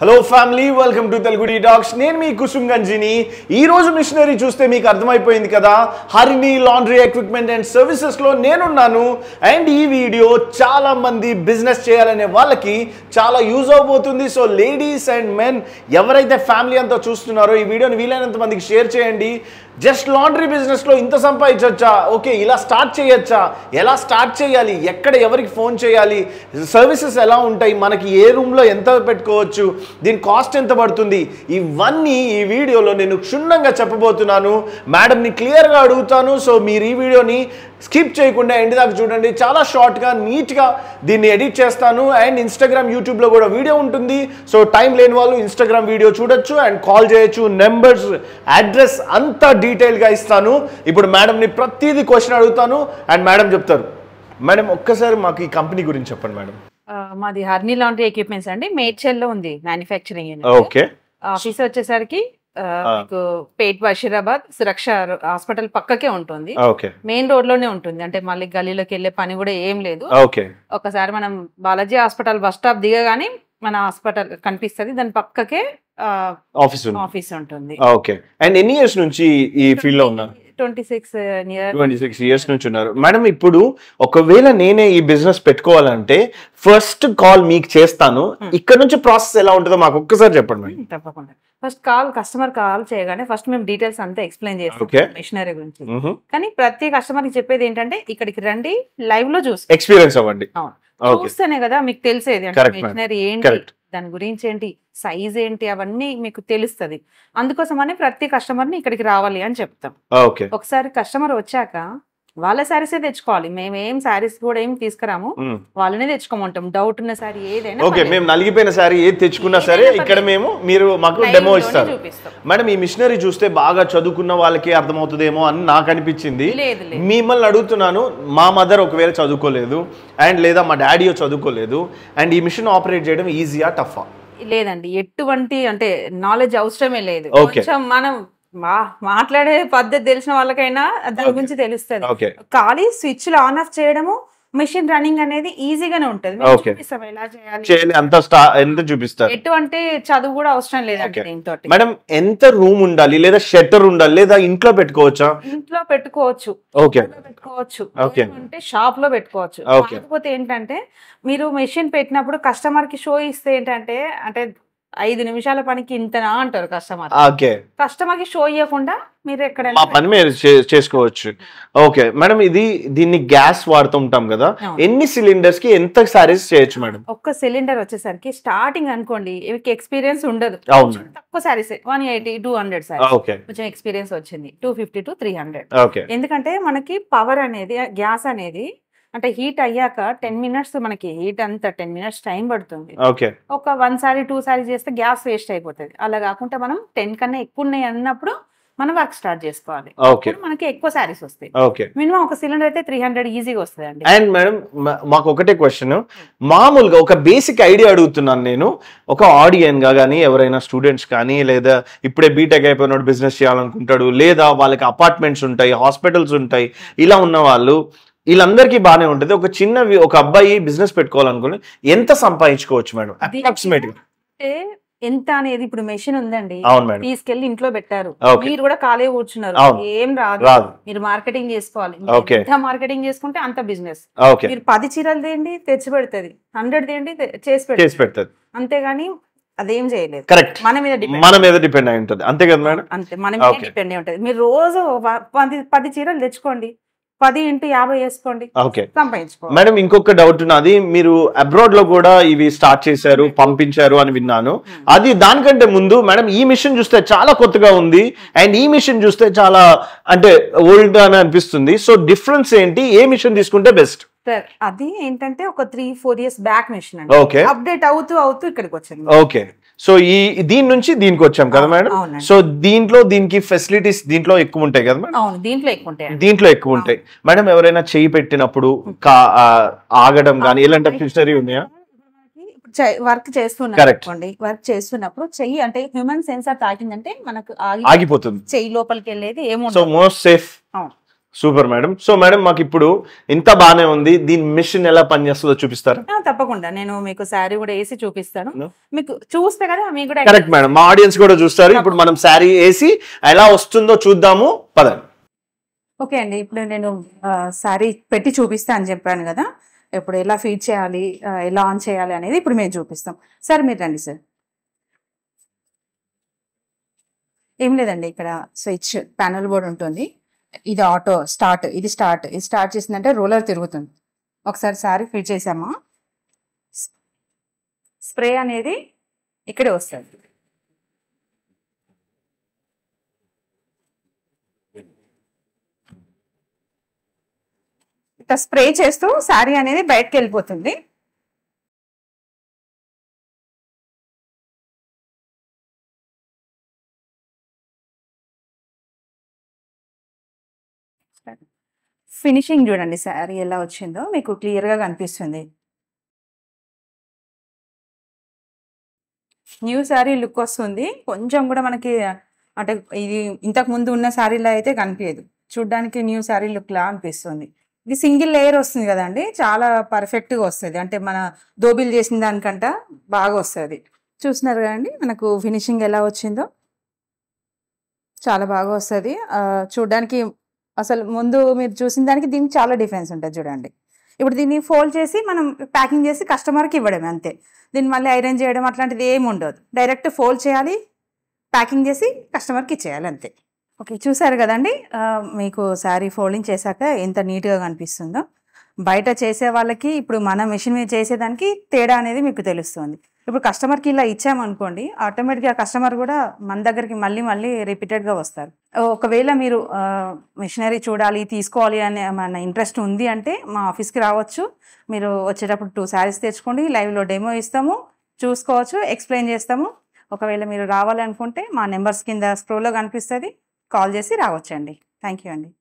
hello family welcome to Telugu talks నేను మీ కుసుమ్ గంజిని ఈ రోజు మిషనరీ చూస్తే మీకు అర్థమైపోయింది కదా హరిణి లాండ్రీ ఎక్విప్మెంట్ అండ్ సర్వీసెస్లో నేనున్నాను అండ్ ఈ వీడియో చాలా మంది బిజినెస్ చేయాలనే వాళ్ళకి చాలా యూజ్ అవబోతుంది సో లేడీస్ అండ్ మెన్ ఎవరైతే ఫ్యామిలీ అంతా చూస్తున్నారో ఈ వీడియోని వీలైనంత మందికి షేర్ చేయండి జస్ట్ లాండ్రీ బిజినెస్లో ఇంత సంపాదించవచ్చా ఓకే ఇలా స్టార్ట్ చేయొచ్చా ఎలా స్టార్ట్ చేయాలి ఎక్కడ ఎవరికి ఫోన్ చేయాలి సర్వీసెస్ ఎలా ఉంటాయి మనకి ఏ రూమ్లో ఎంత పెట్టుకోవచ్చు దీని కాస్ట్ ఎంత పడుతుంది ఇవన్నీ ఈ వీడియోలో నేను క్షుణ్ణంగా చెప్పబోతున్నాను మేడంని క్లియర్గా అడుగుతాను సో మీరు ఈ వీడియోని స్కిప్ చేయకుండా ఎండ్ దాకా చూడండి చాలా షార్ట్గా నీట్గా దీన్ని ఎడిట్ చేస్తాను అండ్ ఇన్స్టాగ్రామ్ యూట్యూబ్లో కూడా వీడియో ఉంటుంది సో టైం లేని వాళ్ళు ఇన్స్టాగ్రామ్ వీడియో చూడొచ్చు అండ్ కాల్ చేయొచ్చు నెంబర్స్ అడ్రస్ అంతా డీటెయిల్గా ఇస్తాను ఇప్పుడు మేడంని ప్రతిదీ క్వశ్చన్ అడుగుతాను అండ్ మేడం చెప్తారు మేడం ఒక్కసారి మాకు ఈ కంపెనీ గురించి చెప్పండి మేడం మాది హర్నీ లాండ్రీ ఎక్విప్మెంట్స్ అండి మేడ్చల్లో ఉంది మ్యానుఫ్యాక్చరింగ్ ఓకే ఆఫీస్ వచ్చేసరికి మీకు పేట్ బషీరాబాద్ సురక్ష హాస్పిటల్ పక్కకే ఉంటుంది మెయిన్ రోడ్ లోనే ఉంటుంది అంటే మళ్ళీ గలీలోకి వెళ్లే పని కూడా ఏం లేదు ఒకసారి మనం బాలాజీ హాస్పిటల్ బస్ స్టాప్ దిగగానే మన హాస్పిటల్ కనిపిస్తుంది దాని పక్కకే ఆఫీస్ ఆఫీస్ ఉంటుంది ఓకే అండ్ ఎన్ని ఇయర్స్ నుంచి ఈ ఫీల్డ్ లో ఉన్నారు twenty six twenty six years నుంచి ఉన్నారు మేడం ఇప్పుడు ఒకవేళ నేనే ఈ బిజినెస్ పెట్టుకోవాలంటే ఫస్ట్ కాల్ మీకు చేస్తాను ఇక్కడ నుంచి ప్రాసెస్ ఎలా ఉంటుందో మాకు ఒక్కసారి చెప్పండి మేడం తప్పకుండా ఫస్ట్ కాల్ కస్టమర్ కాల్ చేయగానే ఫస్ట్ మేము డీటెయిల్స్ అంతా ఎక్స్ప్లెయిన్ చేస్తాం మిషనరీ గురించి కానీ ప్రతి కస్టమర్ కి చెప్పేది ఏంటంటే ఇక్కడికి రండి లైవ్ లో చూసి ఎక్స్పీరియన్స్ అవ్వండి చూస్తేనే కదా మీకు తెలిసేది అంటే మిషనరీ ఏంటి దాని గురించి ఏంటి సైజ్ ఏంటి అవన్నీ మీకు తెలుస్తుంది అందుకోసమని ప్రతి కస్టమర్ ని ఇక్కడికి రావాలి అని చెప్తాం ఒకసారి కస్టమర్ వచ్చాక వాళ్ళ శారీసే తెచ్చుకోవాలి మేమేం శారీస్ కూడా ఏం తీసుకురాము వాళ్ళనే తెచ్చుకోమంటాం డౌట్ ఉన్న సారీ ఏదైనా ఓకే మేము నలిగిపోయిన సారీ ఏది తెచ్చుకున్నా సరే ఇక్కడ మేము మీరు మాకు డెమో ఇస్తారు మేడం ఈ మిషనరీ చూస్తే బాగా చదువుకున్న వాళ్ళకి అర్థమవుతుందేమో అని నాకు అనిపించింది మిమ్మల్ని అడుగుతున్నాను మా మదర్ ఒకవేళ చదువుకోలేదు అండ్ లేదా మా డాడీ చదువుకోలేదు అండ్ ఈ మిషన్ ఆపరేట్ చేయడం ఈజీయా టఫా లేదండి ఎటువంటి అంటే నాలెడ్జ్ అవసరమే లేదు కొంచెం మనం మాట్లాడే పద్ధతి తెలిసిన వాళ్ళకైనా దాని గురించి తెలుస్తుంది ఖాళీ స్విచ్ ఆన్ ఆఫ్ చేయడము మిషన్ రన్నింగ్ అనేది ఈజీగానే ఉంటది ఎలా చేయాలి అంత చూపిస్తారు ఎటువంటి చదువు కూడా అవసరం లేదు ఎంత రూమ్ ఉండాలి లేదా షెటర్ ఉండాలి లేదా ఇంట్లో పెట్టుకోవచ్చా ఇంట్లో పెట్టుకోవచ్చు ఓకే పెట్టుకోవచ్చు అంటే షాప్ లో పెట్టుకోవచ్చు ఏంటంటే మీరు మెషిన్ పెట్టినప్పుడు కస్టమర్ కి షో ఇస్తే ఏంటంటే అంటే ఐదు నిమిషాల పనికి ఇంతనా అంటారు కస్టమర్ ఓకే కస్టమర్ కి షో ఇవ్వకుండా మీరు ఎక్కడ పని మీరు చేసుకోవచ్చు ఓకే మేడం ఇది దీన్ని గ్యాస్ వాడుతుంటాం కదా ఎన్ని సిలిండర్స్ కి ఎంత సారీస్ చేయొచ్చు మేడం ఒక్క సిలిండర్ వచ్చేసరికి స్టార్టింగ్ అనుకోండి ఎక్స్పీరియన్స్ ఉండదు తక్కువ saris one eighty two hundred sari కొంచెం ఎక్స్పీరియన్స్ వచ్చింది two fifty to three hundred ఎందుకంటే మనకి పవర్ అనేది గ్యాస్ అనేది అంటే హీట్ అయ్యాక టెన్ మినిట్స్ మనకి హీట్ అంతా టెన్ మినిట్స్ టైం పడుతుంది ఓకే ఒక వన్ సారీ టూ సారీ చేస్తే గ్యాస్ వేస్ట్ అయిపోతుంది అలా కాకుండా మనం టెన్ కన్నా ఎక్కువ ఉన్నాయి అన్నప్పుడు మనం వర్క్ స్టార్ట్ చేసుకోవాలి మనకి ఎక్కువ సారీస్ వస్తాయి మినిమం ఒక సిలిండర్ అయితే త్రీ హండ్రెడ్ ఈజీగా వస్తుంది అండి అండ్ మేడం మాకు ఒకటే క్వశ్చన్ మామూలుగా ఒక బేసిక్ ఐడియా అడుగుతున్నాను నేను ఒక ఆడియన్ గా కానీ ఎవరైనా స్టూడెంట్స్ కానీ లేదా ఇప్పుడే బీటెక్ అయిపోయినాడు బిజినెస్ చేయాలనుకుంటాడు లేదా వాళ్ళకి అపార్ట్మెంట్స్ ఉంటాయి హాస్పిటల్స్ ఉంటాయి ఇలా ఉన్న వాళ్ళు వీళ్ళందరికీ బాగానే ఉంటుంది ఒక చిన్న ఒక అబ్బాయి బిజినెస్ పెట్టుకోవాలనుకుని ఎంత సంపాదించుకోవచ్చు మేడం అప్రాక్సిమేట్ ఎంత అనేది ఇప్పుడు మెషిన్ ఉందండి తీసుకెళ్లి ఇంట్లో పెట్టారు మీరు కూడా కాలే కూర్చున్నారు ఏం రాదు మీరు మార్కెటింగ్ చేసుకోవాలి ఎంత మార్కెటింగ్ చేసుకుంటే అంత బిజినెస్ మీరు పది చీరలు తేండి తెచ్చి పెడుతుంది హండ్రెడ్ తేండి చేసి పెడుతుంది అంతేగాని అదేం చేయలేదు కరెక్ట్ మన మీద మన మీద డిపెండ్ అయి ఉంటుంది అంతే కదా మేడం అంతే మన మీద డిపెండ్ అయి ఉంటుంది మీరు రోజు పది పది చీరలు తెచ్చుకోండి పది ఇంటూ యాభై వేసుకోండి సంపాదించుకో మేడం ఇంకొక డౌట్ ఉన్నది మీరు అబ్రాడ్ లో కూడా ఇవి స్టార్ట్ చేశారు పంపించారు అని విన్నాను అది దానికంటే ముందు మేడం ఈ మిషన్ చూస్తే చాలా కొత్తగా ఉంది అండ్ ఈ మిషన్ చూస్తే చాలా అంటే ఓల్డ్ అని అనిపిస్తుంది సో డిఫరెన్స్ ఏంటి ఏ మిషన్ తీసుకుంటే బెస్ట్ అది ఏంటంటే ఒక three four years back machine అండి అప్డేట్ అవుతూ అవుతూ ఇక్కడికి వచ్చింది ఓకే సో ఈ దీని నుంచి దీనికి వచ్చాం కదా మేడం సో దీంట్లో దీనికి ఫెసిలిటీస్ దీంట్లో ఎక్కువ ఉంటాయి కదా దీంట్లో ఎక్కువ ఉంటాయి దీంట్లో ఎక్కువ ఉంటాయి మేడం ఎవరైనా చేయి పెట్టినప్పుడు ఆగడం కానీ ఇలాంటి హిస్టరీ ఉన్నాయా వర్క్ చేస్తున్నాండి వర్క్ చేస్తున్నప్పుడు చెయ్యి అంటే హ్యూమన్ సెన్సార్ తాకిందంటే మనకు ఆగిపోతుంది చెయ్యి లోపలికి వెళ్ళేది ఏమో so most safe super madam so madam మాకు ఇప్పుడు ఇంత బాగానే ఉంది దీని మిషన్ ఎలా పనిచేస్తుందో చూపిస్తారు తప్పకుండా నేను మీకు శారీ కూడా వేసి చూపిస్తాను మీకు చూస్తే కదా మీకు కూడా కరెక్ట్ మేడం మా ఆడియన్స్ కూడా చూస్తారు ఇప్పుడు మనం శారీ వేసి ఎలా వస్తుందో చూద్దాము పదండి ఓకే అండి ఇప్పుడు నేను శారీ పెట్టి చూపిస్తా అని చెప్పాను కదా ఇప్పుడు ఎలా ఫీడ్ చేయాలి ఎలా ఆన్ చేయాలి అనేది ఇప్పుడు మేము చూపిస్తాం సార్ మీరు రండి సార్ ఏం లేదండి ఇక్కడ స్విచ్ ప్యానల్ బోర్డు ఉంటుంది ఇది ఆటో స్టార్ట్ ఇది స్టార్ట్ ఇది స్టార్ట్ చేసిందంటే రోలర్ తిరుగుతుంది ఒకసారి సారీ ఫిట్ చేసామా స్ప్రే అనేది ఇక్కడే వస్తుంది ఇట్లా స్ప్రే చేస్తూ శారీ అనేది బయటకు వెళ్ళిపోతుంది ఫినిషింగ్ చూడండి శారీ ఎలా వచ్చిందో మీకు క్లియర్గా కనిపిస్తుంది న్యూ శారీ లుక్ వస్తుంది కొంచెం కూడా మనకి అంటే ఇది ఇంతకు ముందు ఉన్న శారీలో అయితే కనిపించదు చూడ్డానికి న్యూ శారీ లుక్లా అనిపిస్తుంది ఇది సింగిల్ లేయర్ వస్తుంది కదండి చాలా పర్ఫెక్ట్గా వస్తుంది అంటే మన దోబిల్ చేసిన దానికంట బాగా వస్తుంది చూసినారు కదండి మనకు ఫినిషింగ్ ఎలా వచ్చిందో చాలా బాగా వస్తుంది చూడ్డానికి అసలు ముందు మీరు చూసిన దానికి దీనికి చాలా డిఫరెన్స్ ఉంటుంది చూడండి ఇప్పుడు దీన్ని ఫోల్డ్ చేసి మనం ప్యాకింగ్ చేసి కస్టమర్కి ఇవ్వడమే అంతే దీన్ని మళ్ళీ ఐరన్ చేయడం అట్లాంటిది ఏమి ఉండదు డైరెక్ట్ ఫోల్డ్ చేయాలి ప్యాకింగ్ చేసి కస్టమర్కి ఇచ్చేయాలి అంతే ఓకే చూసారు కదండి మీకు శారీ ఫోల్డింగ్ చేశాక ఎంత నీట్గా కనిపిస్తుందో బయట చేసే వాళ్ళకి ఇప్పుడు మన మెషిన్ మీద చేసేదానికి తేడా అనేది మీకు తెలుస్తుంది ఇప్పుడు కస్టమర్కి ఇలా ఇచ్చామనుకోండి ఆటోమేటిక్గా కస్టమర్ కూడా మన దగ్గరికి మళ్ళీ మళ్ళీ రిపీటెడ్గా వస్తారు ఒకవేళ మీరు మిషనరీ చూడాలి తీసుకోవాలి అనే మన ఇంట్రెస్ట్ ఉంది అంటే మా ఆఫీస్కి రావచ్చు మీరు వచ్చేటప్పుడు టూ శారీస్ తెచ్చుకోండి లైవ్లో డెమో ఇస్తాము చూసుకోవచ్చు ఎక్స్ప్లెయిన్ చేస్తాము ఒకవేళ మీరు రావాలనుకుంటే మా నెంబర్స్ కింద స్క్రోల్లో కనిపిస్తుంది కాల్ చేసి రావచ్చండి థ్యాంక్ యూ అండి